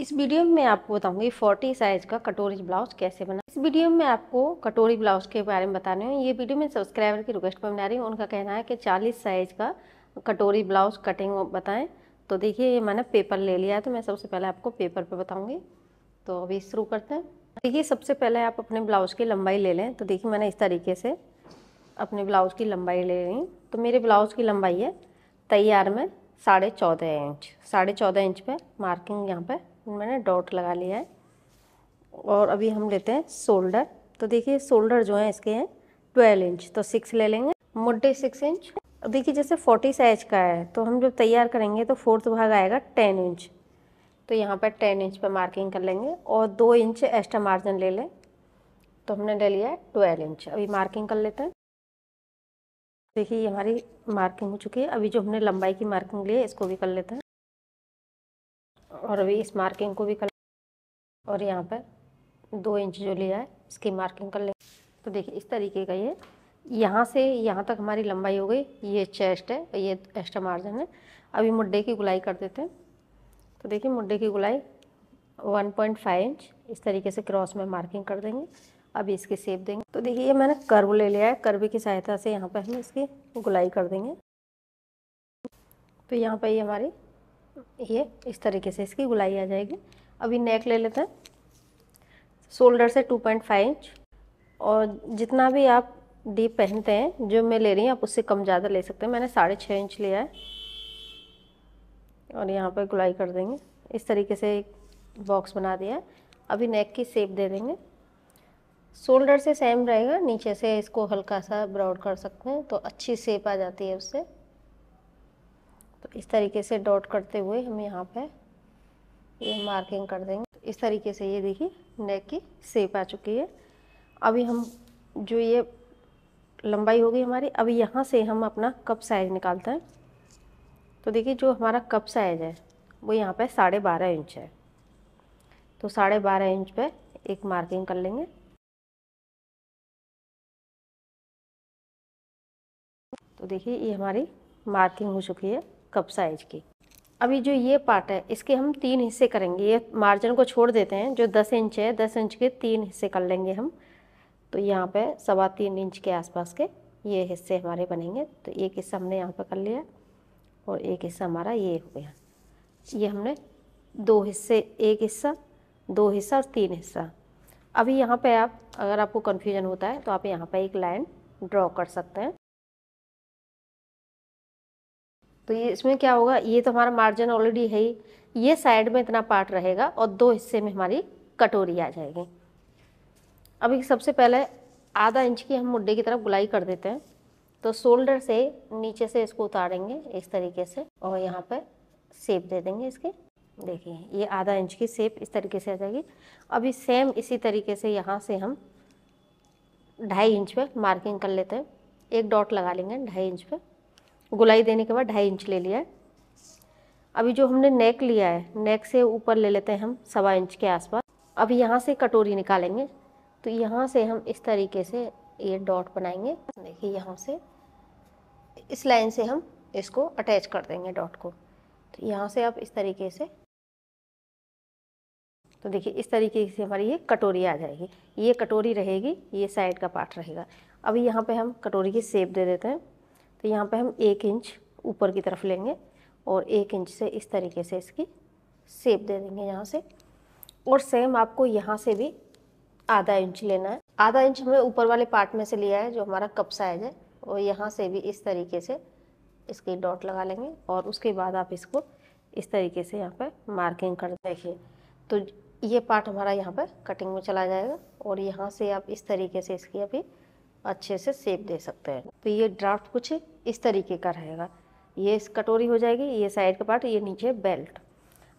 इस वीडियो में आपको बताऊंगी 40 साइज का कटोरी ब्लाउज कैसे बना इस वीडियो में आपको कटोरी ब्लाउज के बारे में बताने हूँ ये वीडियो मैं सब्सक्राइबर की रिक्वेस्ट पर बना रही हूँ उनका कहना है कि 40 साइज का कटोरी ब्लाउज कटिंग बताएं तो देखिए ये मैंने पेपर ले लिया है तो मैं सबसे पहले आपको पेपर पर पे बताऊँगी तो अभी शुरू करते हैं देखिए सबसे पहले आप अपने ब्लाउज की लंबाई ले लें तो देखिए मैंने इस तरीके से अपने ब्लाउज की लंबाई ले ली तो मेरे ब्लाउज की लंबाई है तैयार में साढ़े चौदह इंच साढ़े चौदह इंच पे मार्किंग यहाँ पे मैंने डॉट लगा लिया है और अभी हम लेते हैं शोल्डर तो देखिए शोल्डर जो है इसके हैं ट्वेल्व इंच तो सिक्स ले लेंगे मोटे सिक्स इंच देखिए जैसे फोर्टी साइज का है तो हम जब तैयार करेंगे तो फोर्थ भाग आएगा टेन इंच तो यहाँ पर टेन इंच पर मार्किंग कर लेंगे और दो इंच एक्स्ट्रा मार्जिन ले लें तो हमने ले लिया है ट्वेल्व इंच अभी मार्किंग कर लेते हैं देखिए ये हमारी मार्किंग हो चुकी है अभी जो हमने लंबाई की मार्किंग ली है इसको भी कर लेते हैं और अभी इस मार्किंग को भी कर और यहाँ पर दो इंच जो लिया है इसकी मार्किंग कर ले तो देखिए इस तरीके का ये यहाँ से यहाँ तक हमारी लंबाई हो गई ये चेस्ट है ये एक्स्ट्रा मार्जिन है अभी मुड्डे की गुलाई कर देते हैं तो देखिए मुड्डे की गुलाई 1.5 इंच इस तरीके से क्रॉस में मार्किंग कर देंगे अभी इसकी सेप देंगे तो देखिए ये मैंने कर्व ले लिया है कर्व की सहायता से यहाँ पर हम इसकी गुलाई कर देंगे तो यहाँ पर ये हमारी ये इस तरीके से इसकी गुलाई आ जाएगी अभी नेक ले लेते हैं शोल्डर से 2.5 इंच और जितना भी आप डीप पहनते हैं जो मैं ले रही हूँ आप उससे कम ज़्यादा ले सकते हैं मैंने साढ़े छः इंच लिया है और यहाँ पर गुलाई कर देंगे इस तरीके से एक बॉक्स बना दिया है अभी नेक की सेप दे देंगे शोल्डर से सेम रहेगा नीचे से इसको हल्का सा ब्रॉड कर सकते हैं तो अच्छी सेप आ जाती है उससे तो इस तरीके से डॉट करते हुए हम यहाँ पे ये मार्किंग कर देंगे तो इस तरीके से ये देखिए नेक की सेप आ चुकी है अभी हम जो ये लंबाई होगी हमारी अभी यहाँ से हम अपना कप साइज़ निकालते हैं तो देखिए जो हमारा कप साइज़ है वो यहाँ पे साढ़े बारह इंच है तो साढ़े बारह इंच पे एक मार्किंग कर लेंगे तो देखिए ये हमारी मार्किंग हो चुकी है कप साइज की अभी जो ये पार्ट है इसके हम तीन हिस्से करेंगे ये मार्जिन को छोड़ देते हैं जो दस इंच है दस इंच के तीन हिस्से कर लेंगे हम तो यहाँ पे सवा तीन इंच के आसपास के ये हिस्से हमारे बनेंगे तो एक हिस्सा हमने यहाँ पे कर लिया और एक हिस्सा हमारा ये हो गया ये हमने दो हिस्से एक हिस्सा दो हिस्सा और तीन हिस्सा अभी यहाँ पर आप अगर आपको कन्फ्यूजन होता है तो आप यहाँ पर एक लाइन ड्रॉ कर सकते हैं तो ये इसमें क्या होगा ये तो हमारा मार्जिन ऑलरेडी है ही ये साइड में इतना पार्ट रहेगा और दो हिस्से में हमारी कटोरी आ जाएगी अभी सबसे पहले आधा इंच की हम मुड्डे की तरफ गुलाई कर देते हैं तो शोल्डर से नीचे से इसको उतारेंगे इस तरीके से और यहाँ पर सेप दे देंगे इसके देखिए ये आधा इंच की सेप इस तरीके से आ जाएगी अभी सेम इसी तरीके से यहाँ से हम ढाई इंच पे मार्किंग कर लेते हैं एक डॉट लगा लेंगे ढाई इंच पे गुलाई देने के बाद ढाई इंच ले लिया है अभी जो हमने नेक लिया है नेक से ऊपर ले लेते हैं हम सवा इंच के आसपास अब यहाँ से कटोरी निकालेंगे तो यहाँ से हम इस तरीके से ये डॉट बनाएंगे देखिए यहाँ से इस लाइन से हम इसको अटैच कर देंगे डॉट को तो यहाँ से आप इस तरीके से तो देखिए इस तरीके से हमारी ये कटोरी आ जाएगी ये कटोरी रहेगी ये साइड का पार्ट रहेगा अभी यहाँ पे हम कटोरी की सेप दे देते हैं तो यहाँ पे हम एक इंच ऊपर की तरफ लेंगे और एक इंच से इस तरीके से इसकी सेप दे देंगे यहाँ से और सेम आपको यहाँ से भी आधा इंच लेना है आधा इंच हमने ऊपर वाले पार्ट में से लिया है जो हमारा कप साइज है और यहाँ से भी इस तरीके से इसकी डॉट लगा लेंगे और उसके बाद आप इसको इस तरीके से यहाँ पर मार्किंग कर देखिए तो ये पार्ट हमारा यहाँ पर कटिंग में चला जाएगा और यहाँ से आप इस तरीके से इसकी अभी अच्छे से सेप दे सकते हैं तो ये ड्राफ्ट कुछ इस तरीके का रहेगा ये इस कटोरी हो जाएगी ये साइड का पार्ट ये नीचे बेल्ट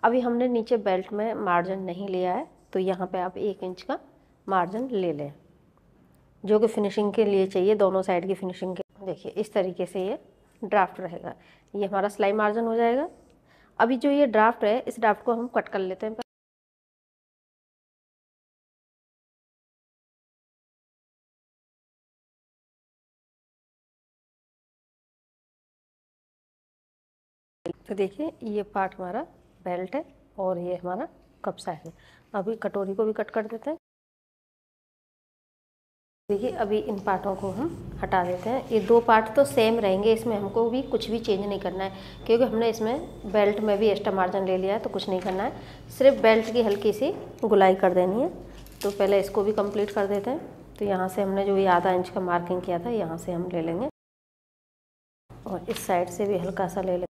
अभी हमने नीचे बेल्ट में मार्जिन नहीं लिया है तो यहाँ पे आप एक इंच का मार्जिन ले लें जो कि फिनिशिंग के लिए चाहिए दोनों साइड की फिनिशिंग के देखिए इस तरीके से ये ड्राफ्ट रहेगा ये हमारा सिलाई मार्जिन हो जाएगा अभी जो ये ड्राफ्ट है इस ड्राफ्ट को हम कट कर लेते हैं तो देखिए ये पार्ट हमारा बेल्ट है और ये हमारा कपसा है अभी कटोरी को भी कट कर देते हैं देखिए अभी इन पार्टों को हम हटा देते हैं ये दो पार्ट तो सेम रहेंगे इसमें हमको भी कुछ भी चेंज नहीं करना है क्योंकि हमने इसमें बेल्ट में भी एक्स्ट्रा मार्जिन ले लिया है तो कुछ नहीं करना है सिर्फ बेल्ट की हल्की सी गुलाई कर देनी है तो पहले इसको भी कंप्लीट कर देते हैं तो यहाँ से हमने जो ये आधा इंच का मार्किंग किया था यहाँ से हम ले लेंगे और इस साइड से भी हल्का सा ले लेंगे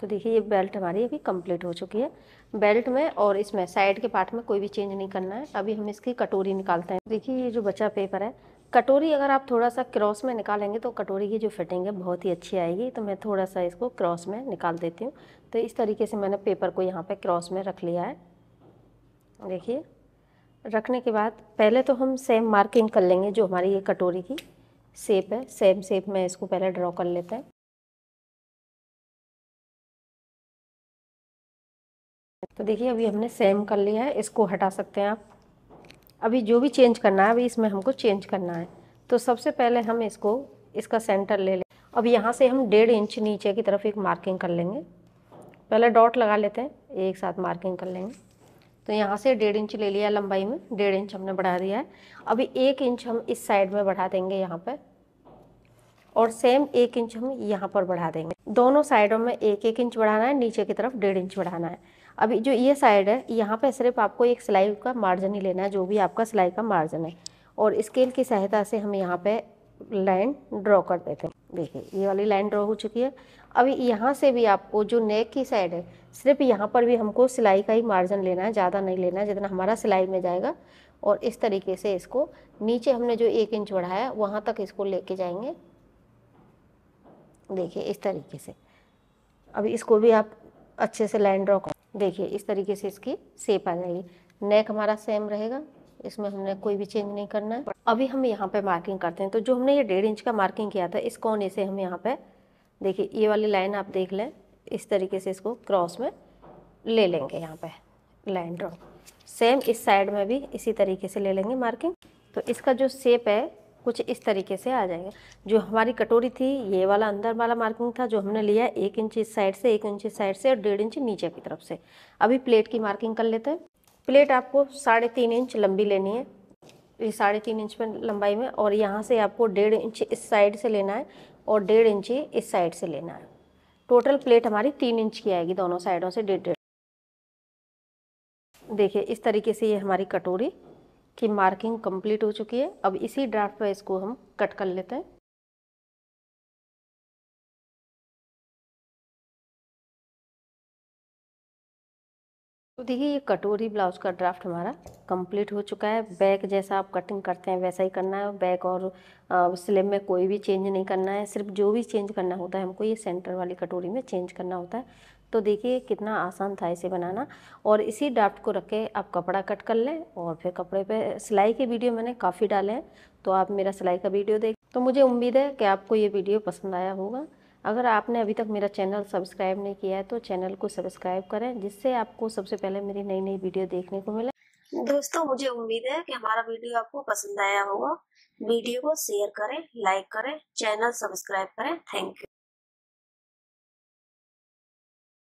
तो देखिए ये बेल्ट हमारी अभी कंप्लीट हो चुकी है बेल्ट में और इसमें साइड के पार्ट में कोई भी चेंज नहीं करना है अभी हम इसकी कटोरी निकालते हैं देखिए ये जो बचा पेपर है कटोरी अगर आप थोड़ा सा क्रॉस में निकालेंगे तो कटोरी की जो फिटिंग है बहुत ही अच्छी आएगी तो मैं थोड़ा सा इसको क्रॉस में निकाल देती हूँ तो इस तरीके से मैंने पेपर को यहाँ पे क्रॉस में रख लिया है देखिए रखने के बाद पहले तो हम सेम मार्किंग कर लेंगे जो हमारी ये कटोरी की सेप है सेम सेप में इसको पहले ड्रॉ कर लेते हैं तो देखिए अभी हमने सेम कर लिया है इसको हटा सकते हैं आप अभी जो भी चेंज करना है अभी इसमें हमको चेंज करना है तो सबसे पहले हम इसको इसका सेंटर ले लें अब यहाँ से हम डेढ़ इंच नीचे की तरफ एक मार्किंग कर लेंगे पहले डॉट लगा लेते हैं एक साथ मार्किंग कर लेंगे तो यहाँ से डेढ़ इंच ले लिया लंबाई में डेढ़ इंच हमने बढ़ा दिया है अभी एक इंच हम इस साइड में बढ़ा देंगे यहाँ पर और सेम एक इंच हम यहाँ पर बढ़ा देंगे दोनों साइडों में एक एक इंच बढ़ाना है नीचे की तरफ डेढ़ इंच बढ़ाना है अभी जो ये साइड है यहाँ पे सिर्फ आपको एक सिलाई का मार्जिन ही लेना है जो भी आपका सिलाई का मार्जिन है और स्केल की सहायता से हम यहाँ पे लाइन ड्रॉ कर देते हैं देखिए ये वाली लाइन ड्रॉ हो चुकी है अभी यहाँ से भी आपको जो नेक की साइड है सिर्फ यहाँ पर भी हमको सिलाई का ही मार्जिन लेना है ज़्यादा नहीं लेना है जितना हमारा सिलाई में जाएगा और इस तरीके से इसको नीचे हमने जो एक इंच बढ़ाया वहाँ तक इसको लेके जाएंगे देखिए इस तरीके से अभी इसको भी आप अच्छे से लाइन ड्रॉ कर देखिए इस तरीके से इसकी सेप आ जाएगी नेक हमारा सेम रहेगा इसमें हमने कोई भी चेंज नहीं करना है अभी हम यहाँ पे मार्किंग करते हैं तो जो हमने ये डेढ़ इंच का मार्किंग किया था इस कोने से हम यहाँ पे देखिए ये वाली लाइन आप देख लें इस तरीके से इसको क्रॉस में ले लेंगे यहाँ पे लाइन ड्रॉ सेम इस साइड में भी इसी तरीके से ले लेंगे मार्किंग तो इसका जो सेप है कुछ इस तरीके से आ जाएगा जो हमारी कटोरी थी ये वाला अंदर वाला मार्किंग था जो हमने लिया एक इंच इस साइड से एक इंच इस साइड से और डेढ़ इंच नीचे की तरफ से अभी प्लेट की मार्किंग कर लेते हैं प्लेट आपको साढ़े तीन इंच लंबी लेनी है ये साढ़े तीन इंच में लंबाई में और यहाँ से आपको डेढ़ इंच इस साइड से लेना है और डेढ़ इंच इस साइड से लेना है टोटल प्लेट हमारी तीन इंच की आएगी दोनों साइडों से डेढ़ डेढ़ देखिए इस तरीके से ये हमारी कटोरी की मार्किंग कंप्लीट हो चुकी है अब इसी ड्राफ्ट में इसको हम कट कर लेते हैं तो देखिए ये कटोरी ब्लाउज का ड्राफ्ट हमारा कंप्लीट हो चुका है बैक जैसा आप कटिंग करते हैं वैसा ही करना है बैक और स्लिम में कोई भी चेंज नहीं करना है सिर्फ जो भी चेंज करना होता है हमको ये सेंटर वाली कटोरी में चेंज करना होता है तो देखिए कितना आसान था इसे बनाना और इसी ड्राफ्ट को रख के आप कपड़ा कट कर लें और फिर कपड़े पे सिलाई के वीडियो मैंने काफ़ी डाले हैं तो आप मेरा सिलाई का वीडियो देख तो मुझे उम्मीद है कि आपको ये वीडियो पसंद आया होगा अगर आपने अभी तक मेरा चैनल सब्सक्राइब नहीं किया है तो चैनल को सब्सक्राइब करें जिससे आपको सबसे पहले मेरी नई नई वीडियो देखने को मिले दोस्तों मुझे उम्मीद है कि हमारा वीडियो आपको पसंद आया होगा वीडियो को शेयर करें लाइक करें चैनल सब्सक्राइब करें थैंक यू